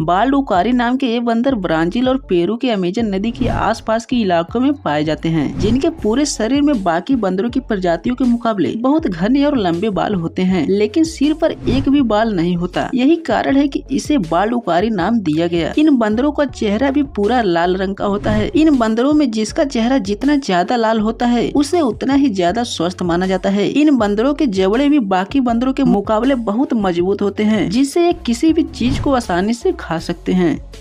बालडुकारी नाम के ये बंदर ब्राजील और पेरू के अमेजन नदी के आसपास के इलाकों में पाए जाते हैं जिनके पूरे शरीर में बाकी बंदरों की प्रजातियों के मुकाबले बहुत घने और लंबे बाल होते हैं लेकिन सिर पर एक भी बाल नहीं होता यही कारण है कि इसे बालडुकारी नाम दिया गया इन बंदरों का चेहरा भी पूरा लाल रंग का होता है इन बंदरों में जिसका चेहरा जितना ज्यादा लाल होता है उसे उतना ही ज्यादा स्वस्थ माना जाता है इन बंदरों के जबड़े भी बाकी बंदरों के मुकाबले बहुत मजबूत होते हैं जिससे ये किसी भी चीज को आसानी ऐसी खा सकते हैं